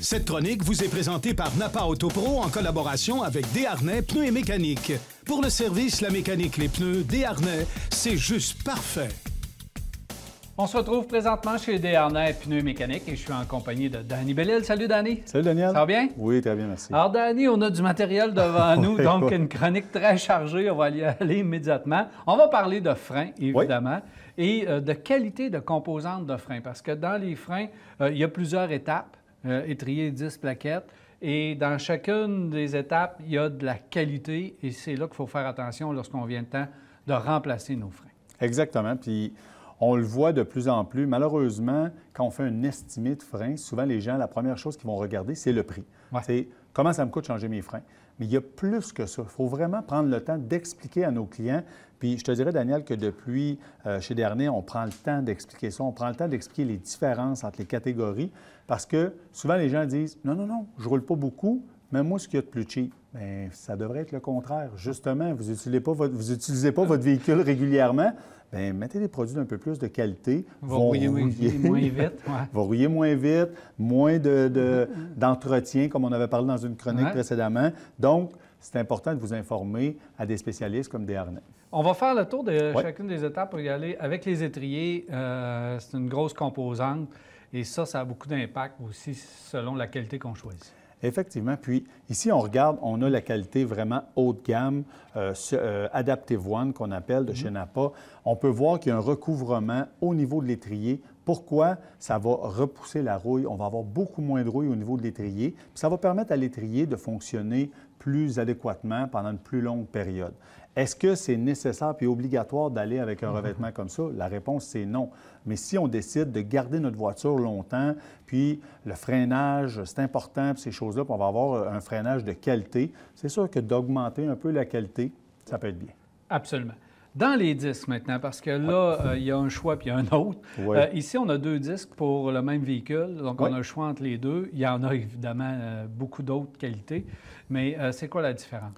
Cette chronique vous est présentée par Napa Auto Pro en collaboration avec Desharnais Pneus et Mécaniques. Pour le service, la mécanique, les pneus, Desharnais, c'est juste parfait. On se retrouve présentement chez Desharnais Pneus et Mécaniques et je suis en compagnie de Danny Bellil. Salut Danny. Salut Daniel. Ça va bien? Oui, très bien, merci. Alors Danny, on a du matériel devant nous, donc une chronique très chargée. On va y aller immédiatement. On va parler de freins, évidemment, et euh, de qualité de composantes de freins, parce que dans les freins, euh, il y a plusieurs étapes. Euh, étrier 10 plaquettes. Et dans chacune des étapes, il y a de la qualité et c'est là qu'il faut faire attention lorsqu'on vient le temps de remplacer nos freins. Exactement. Puis on le voit de plus en plus. Malheureusement, quand on fait un estimé de frein, souvent les gens, la première chose qu'ils vont regarder, c'est le prix. C'est comment ça me coûte changer mes freins. Mais il y a plus que ça. Il faut vraiment prendre le temps d'expliquer à nos clients. Puis je te dirais, Daniel, que depuis euh, chez Dernier, on prend le temps d'expliquer ça. On prend le temps d'expliquer les différences entre les catégories parce que souvent les gens disent Non, non, non, je roule pas beaucoup, mais moi, ce qu'il y a de plus cheap, bien, ça devrait être le contraire. Justement, vous n'utilisez pas, votre, vous utilisez pas votre véhicule régulièrement. Bien, mettez des produits d'un peu plus de qualité. Vous vont rouiller, moins vite. Vous rouiller moins vite, moins d'entretien, comme on avait parlé dans une chronique précédemment. Donc, c'est important de vous informer à des spécialistes comme des harnais. On va faire le tour de chacune des étapes pour y aller. Avec les étriers, euh, c'est une grosse composante. Et ça, ça a beaucoup d'impact aussi selon la qualité qu'on choisit. Effectivement. Puis ici, on regarde, on a la qualité vraiment haut de gamme, euh, euh, Adaptive One qu'on appelle de mm-hmm. chez On peut voir qu'il y a un recouvrement au niveau de l'étrier. Pourquoi? Ça va repousser la rouille. On va avoir beaucoup moins de rouille au niveau de l'étrier. ça va permettre à l'étrier de fonctionner plus adéquatement pendant une plus longue période. Est-ce que c'est nécessaire puis obligatoire d'aller avec un revêtement comme ça? La réponse, c'est non. Mais si on décide de garder notre voiture longtemps, puis le freinage, c'est important, puis ces choses-là, on va avoir euh, un freinage de qualité, c'est sûr que d'augmenter un peu la qualité, ça peut être bien. Absolument. Dans les disques maintenant, parce que là, euh, il y a un choix puis un autre. Euh, ici, on a deux disques pour le même véhicule, donc on a un choix entre les deux. Il y en a évidemment beaucoup d'autres qualités, mais c'est quoi la différence?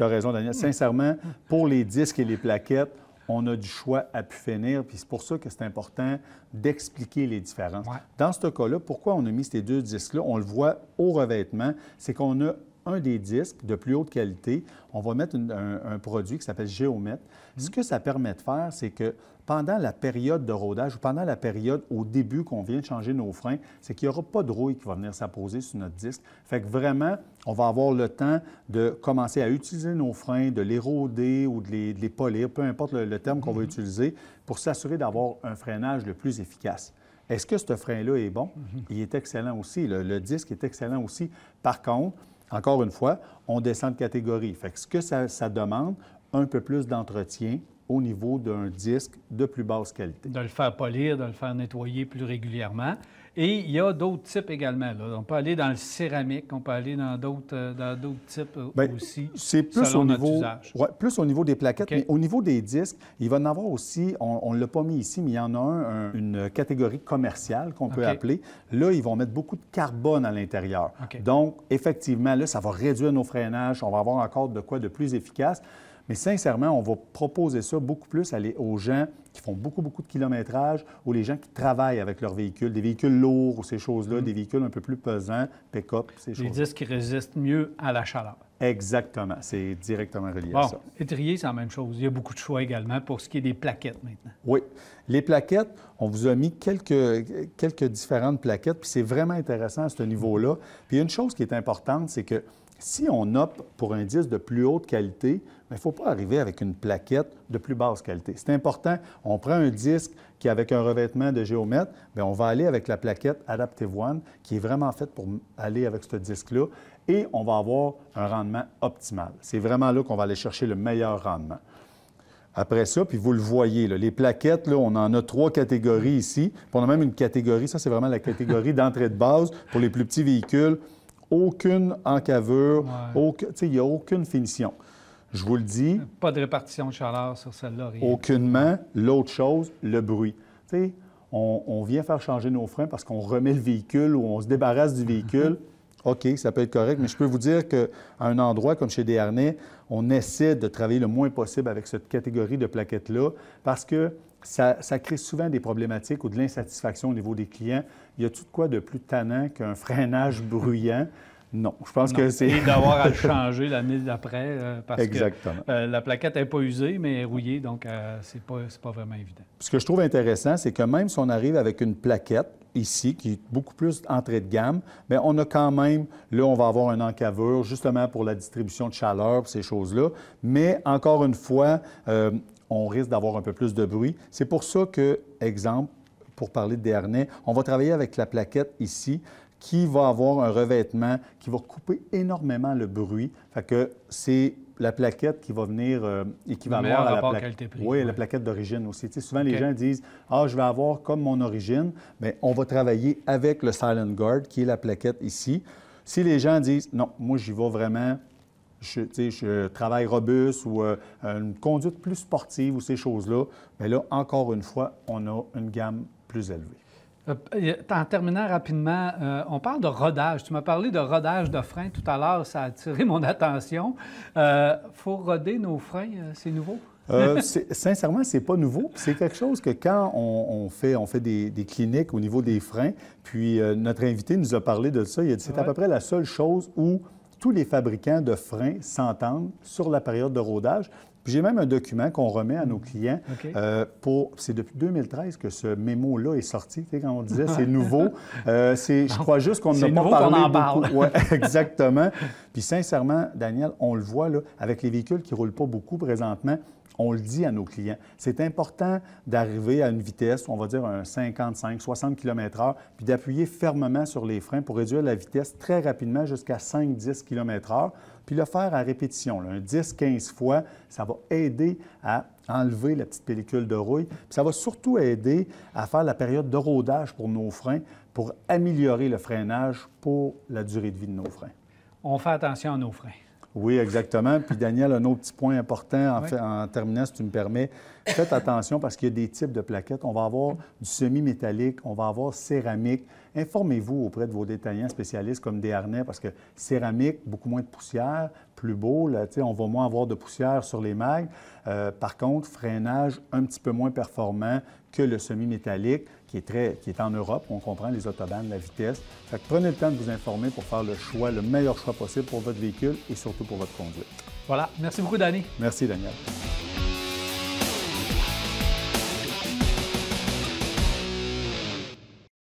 raison, Daniel. Mm. Sincèrement, pour les disques et les plaquettes, on a du choix à pu finir, puis c'est pour ça que c'est important d'expliquer les différences. Dans ce cas-là, pourquoi on a mis ces deux disques-là? On le voit au revêtement, c'est qu'on a un des disques de plus haute qualité, on va mettre un, produit qui s'appelle Géomètre. Ce mhm. que ça permet de faire, c'est que pendant la période de rodage ou pendant la période au début qu'on vient de changer nos freins, c'est qu'il n'y aura pas de rouille qui va venir s'apposer sur notre disque. Fait que vraiment, on va avoir le temps de commencer à utiliser nos freins, de les roder ou de les, polir, peu importe le, terme qu'on va mhm. utiliser, pour s'assurer d'avoir un freinage le plus efficace. Est-ce que ce frein-là est bon? Mhm. Il est excellent aussi. le disque est excellent aussi. Par contre, encore une fois, on descend de catégorie. Fait que ce que ça demande, un peu plus d'entretien au niveau d'un disque de plus basse qualité. De le faire polir, de le faire nettoyer plus régulièrement. Et il y a d'autres types également. On peut aller dans le céramique, on peut aller dans d'autres, euh, types euh, ben, aussi. C'est plus au niveau, plus au niveau des plaquettes, mais au niveau des disques, il va en avoir aussi. On, ne l'a pas mis ici, mais il y en a un, une catégorie commerciale qu'on peut appeler. Là, ils vont mettre beaucoup de carbone à l'intérieur. Donc, effectivement, là, ça va réduire nos freinages. On va avoir encore de quoi de plus efficace. Mais sincèrement, on va proposer ça beaucoup plus aux gens qui font beaucoup, beaucoup de kilométrage ou les gens qui travaillent avec leurs véhicules, des véhicules lourds ou ces choses-là, mm. des véhicules un peu plus pesants, pick-up, ces choses-là. Les disques qui résistent mieux à la chaleur. Exactement. C'est directement relié à ça. Étrier, c'est la même chose. Il y a beaucoup de choix également pour ce qui est des plaquettes maintenant. Oui. Les plaquettes, on vous a mis quelques, quelques différentes plaquettes, puis c'est vraiment intéressant à ce niveau-là. Puis une chose qui est importante, c'est que si on opte pour un disque de plus haute qualité, ben, il ne faut pas arriver avec une plaquette de plus basse qualité. C'est important. On prend un disque qui avec un revêtement de géomètre, mais ben, on va aller avec la plaquette Adaptive One qui est vraiment faite pour aller avec ce disque-là et on va avoir un rendement optimal. C'est vraiment là qu'on va aller chercher le meilleur rendement. Après ça, puis vous le voyez, les plaquettes, on en a trois catégories ici. on a même une catégorie, ça c'est vraiment la catégorie d'entrée de base pour les plus petits véhicules aucune encavure, il n'y a aucune finition. Je vous le dis. Pas de répartition de chaleur sur celle-là. Aucune main, L'autre chose, le bruit. on, on vient faire changer nos freins parce qu'on remet le véhicule ou on se débarrasse du véhicule. Mm-hmm. OK, ça peut être correct, mais je peux vous dire qu'à un endroit comme chez Desharnais, on essaie de travailler le moins possible avec cette catégorie de plaquettes-là parce que ça, crée souvent des problématiques ou de l'insatisfaction au niveau des clients. Il Y a tout de quoi de plus tannant qu'un freinage bruyant? Non, je pense que c'est... Et d'avoir à le changer l'année d'après euh, parce Exactement. que euh, la plaquette n'est pas usée, mais est rouillée, donc euh, c'est pas, pas, vraiment évident. Ce que je trouve intéressant, c'est que même si on arrive avec une plaquette ici, qui est beaucoup plus entrée de gamme, mais on a quand même, là, on va avoir un encaveur justement pour la distribution de chaleur, ces choses-là. Mais encore une fois, on risque d'avoir un peu plus de bruit. C'est pour ça que, exemple, pour parler de déharnais, on va travailler avec la plaquette ici qui va avoir un revêtement qui va couper énormément le bruit. Fait que c'est la plaquette qui va venir et qui va la plaquette. Oui, la plaquette d'origine aussi. souvent, les gens disent Ah, je vais avoir comme mon origine. Mais on va travailler avec le Silent Guard, qui est la plaquette ici. Si les gens disent Non, moi, j'y vais vraiment je, je robuste ou euh, une conduite plus sportive ou ces choses-là, mais ben là, encore une fois, on a une gamme plus élevée. Euh, en terminant rapidement, euh, on parle de rodage. Tu m'as parlé de rodage de freins tout à l'heure, ça a attiré mon attention. faut roder nos freins, c'est nouveau? sincèrement, c'est pas nouveau. C'est quelque chose que quand on, fait, on fait des, cliniques au niveau des freins, puis notre invité nous a parlé de ça, il a dit c'est à peu près la seule chose où tous les fabricants de freins s'entendent sur la période de rodage. J'ai même un document qu'on remet à nos clients euh, pour. C'est depuis 2013 que ce mémo-là est sorti. Tu sais, quand on disait c'est nouveau, euh, je crois juste qu'on n'a pas parlé. en parle. exactement. Puis sincèrement, Daniel, on le voit là, avec les véhicules qui ne roulent pas beaucoup présentement, on le dit à nos clients. C'est important d'arriver à une vitesse, on va dire un 55, 60 km/h, puis d'appuyer fermement sur les freins pour réduire la vitesse très rapidement jusqu'à 5-10 km/h, puis le faire à répétition, un 10-15 fois, ça va aider à enlever la petite pellicule de rouille, puis ça va surtout aider à faire la période de rodage pour nos freins pour améliorer le freinage pour la durée de vie de nos freins. On fait attention à nos freins. Oui, exactement. Puis Daniel, un autre petit point important en, terminant, si tu me permets. Faites attention parce qu'il y a des types de plaquettes. On va avoir du semi-métallique, on va avoir céramique. Informez-vous auprès de vos détaillants spécialistes comme des harnais parce que céramique, beaucoup moins de poussière, plus beau. Là, on va moins avoir de poussière sur les mags. Euh, par contre, freinage un petit peu moins performant que le semi-métallique qui est, très, qui est en Europe. On comprend les autobahnes, la vitesse. Fait prenez le temps de vous informer pour faire le choix, le meilleur choix possible pour votre véhicule et surtout pour votre conduite. Voilà. Merci beaucoup, Danny. Merci, Daniel.